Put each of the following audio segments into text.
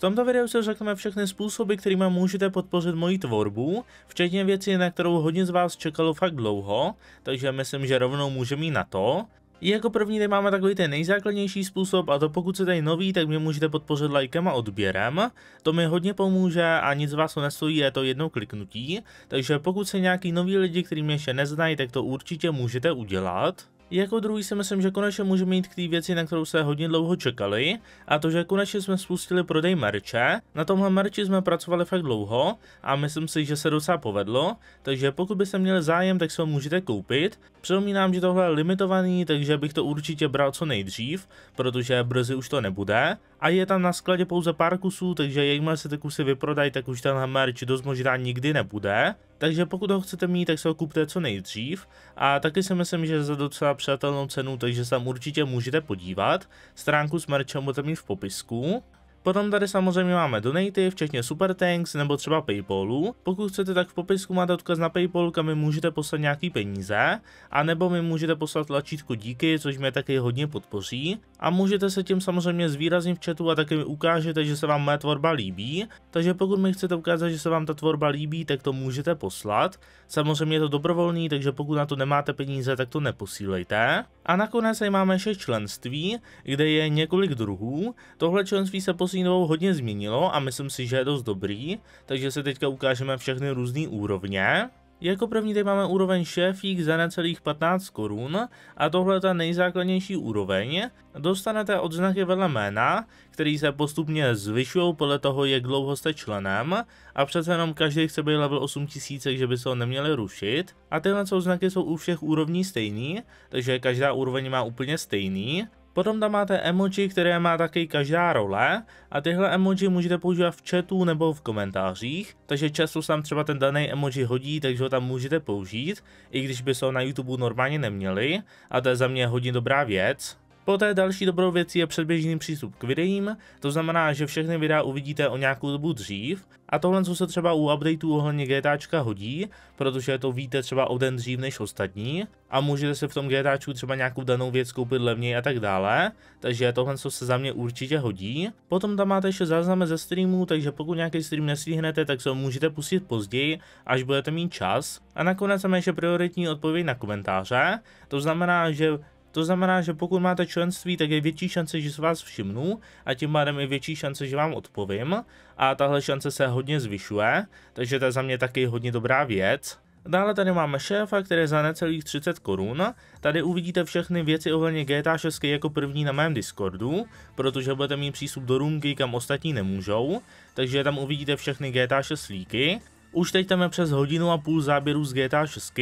V tomto videu si řekneme všechny způsoby, kterými můžete podpořit moji tvorbu, včetně věcí, na kterou hodně z vás čekalo fakt dlouho, takže myslím, že rovnou můžeme jít na to. I jako první tady máme takový ten nejzákladnější způsob a to pokud jste tady nový, tak mě můžete podpořit lajkem a odběrem. To mi hodně pomůže a nic vás to nestojí, je to jedno kliknutí. Takže pokud se nějaký noví lidi, který mě ještě neznají, tak to určitě můžete udělat. Jako druhý si myslím, že konečně můžeme jít k té věci, na kterou se hodně dlouho čekali, a to, že konečně jsme spustili prodej merče. Na tomhle merči jsme pracovali fakt dlouho a myslím si, že se docela povedlo, takže pokud byste měli zájem, tak si ho můžete koupit. Připomínám, že tohle je limitovaný, takže bych to určitě bral co nejdřív, protože brzy už to nebude. A je tam na skladě pouze pár kusů, takže jakmile se ty kusy vyprodají, tak už tenhle merč dost možná nikdy nebude. Takže pokud ho chcete mít, tak se ho kupte co nejdřív a taky si myslím, že za docela přátelnou cenu, takže se tam určitě můžete podívat. Stránku s merchem budete mít v popisku. Potom tady samozřejmě máme donaty, včetně super tanks nebo třeba Paypalu. Pokud chcete, tak v popisku máte odkaz na Paypal, kam mi můžete poslat nějaký peníze, a nebo mi můžete poslat tlačítko díky, což mě taky hodně podpoří. A můžete se tím samozřejmě zvýraznit v chatu a taky mi ukážete, že se vám moje tvorba líbí. Takže pokud mi chcete ukázat, že se vám ta tvorba líbí, tak to můžete poslat. Samozřejmě je to dobrovolný, takže pokud na to nemáte peníze, tak to neposílejte. A nakonec tady máme ještě členství, kde je několik druhů. Tohle členství se poslední dobou hodně změnilo a myslím si, že je dost dobrý, takže se teďka ukážeme všechny různé úrovně. Jako první tady máme úroveň šéfík za necelých 15 korun a tohle je ta nejzákladnější úroveň. Dostanete odznaky vedle jména, který se postupně zvyšují podle toho, jak dlouho jste členem a přece jenom každý chce být level 8000, takže by se ho neměli rušit. A tyhle odznaky jsou u všech úrovní stejný, takže každá úroveň má úplně stejný Potom tam máte emoji, které má taky každá role a tyhle emoji můžete používat v chatu nebo v komentářích, takže často tam třeba ten daný emoji hodí, takže ho tam můžete použít, i když by se ho na YouTube normálně neměli a to je za mě hodně dobrá věc. Poté další dobrou věcí je předběžný přístup k videím, to znamená, že všechny videa uvidíte o nějakou dobu dřív a tohle co se třeba u updateů ohledně GTAčka hodí, protože to víte třeba o den dřív než ostatní a můžete se v tom GTAčku třeba nějakou danou věc koupit levněji a tak dále, takže tohle co se za mě určitě hodí. Potom tam máte ještě záznamy ze streamů, takže pokud nějaký stream nestíhnete, tak se ho můžete pustit později, až budete mít čas. A nakonec tam ještě prioritní odpověď na komentáře, to znamená, že to znamená, že pokud máte členství, tak je větší šance, že se vás všimnu a tím pádem je větší šance, že vám odpovím a tahle šance se hodně zvyšuje, takže to je za mě taky hodně dobrá věc. Dále tady máme šéfa, který za necelých 30 korun. Tady uvidíte všechny věci ohledně GTA 6 jako první na mém Discordu, protože budete mít přístup do roomky, kam ostatní nemůžou, takže tam uvidíte všechny GTA 6 líky. Už teď tam je přes hodinu a půl záběrů z GTA 6,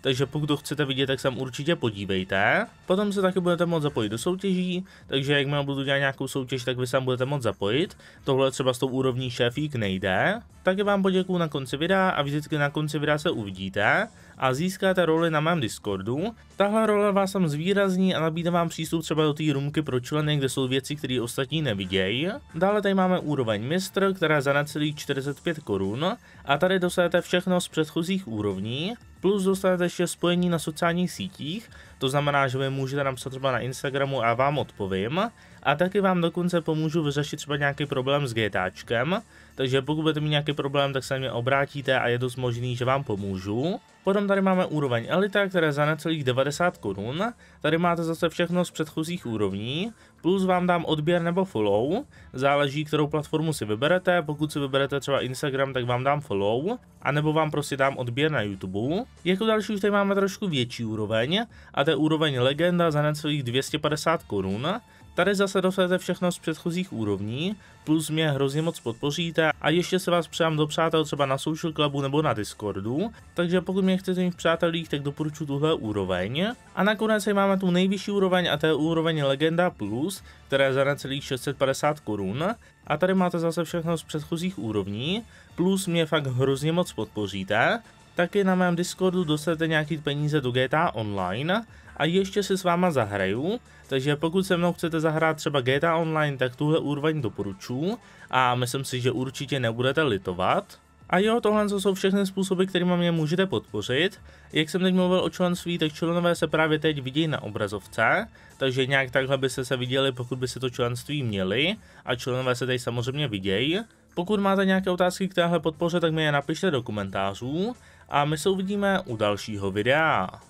takže pokud to chcete vidět, tak se tam určitě podívejte. Potom se taky budete moct zapojit do soutěží, takže jakmile budu dělat nějakou soutěž, tak vy se tam budete moct zapojit. Tohle třeba s tou úrovní šéfík nejde. Taky vám poděkuju na konci videa a vždycky na konci videa se uvidíte a získáte roli na mém Discordu. Tahle role vás tam zvýrazní a nabídne vám přístup třeba do té rumky pro členy, kde jsou věci, které ostatní nevidějí. Dále tady máme úroveň mistr, která za necelých 45 korun a tady dosáhnete všechno z předchozích úrovní. Plus dostanete ještě spojení na sociálních sítích, to znamená, že vy můžete napsat třeba na Instagramu a vám odpovím. A taky vám dokonce pomůžu vyřešit třeba nějaký problém s GTAčkem, takže pokud budete mít nějaký problém, tak se na mě obrátíte a je dost možný, že vám pomůžu. Potom tady máme úroveň Elita, která je za necelých 90 korun. Tady máte zase všechno z předchozích úrovní, plus vám dám odběr nebo follow, záleží kterou platformu si vyberete, pokud si vyberete třeba Instagram, tak vám dám follow, anebo vám prostě dám odběr na YouTube. Jako další už tady máme trošku větší úroveň a to je úroveň legenda za necelých 250 korun. Tady zase dostanete všechno z předchozích úrovní, plus mě hrozně moc podpoříte a ještě se vás přijám do přátel třeba na Social Clubu nebo na Discordu, takže pokud mě chcete mít v přátelích, tak doporučuji tuhle úroveň. A nakonec tady máme tu nejvyšší úroveň a to je úroveň Legenda Plus, která je za necelých 650 korun. A tady máte zase všechno z předchozích úrovní, plus mě fakt hrozně moc podpoříte taky na mém Discordu dostanete nějaký peníze do GTA Online a ještě si s váma zahraju, takže pokud se mnou chcete zahrát třeba GTA Online, tak tuhle úroveň doporučuji a myslím si, že určitě nebudete litovat. A jo, tohle jsou všechny způsoby, kterými mě můžete podpořit. Jak jsem teď mluvil o členství, tak členové se právě teď vidí na obrazovce, takže nějak takhle byste se viděli, pokud by se to členství měli a členové se teď samozřejmě vidějí. Pokud máte nějaké otázky k téhle podpoře, tak mi je napište do komentářů a my se uvidíme u dalšího videa.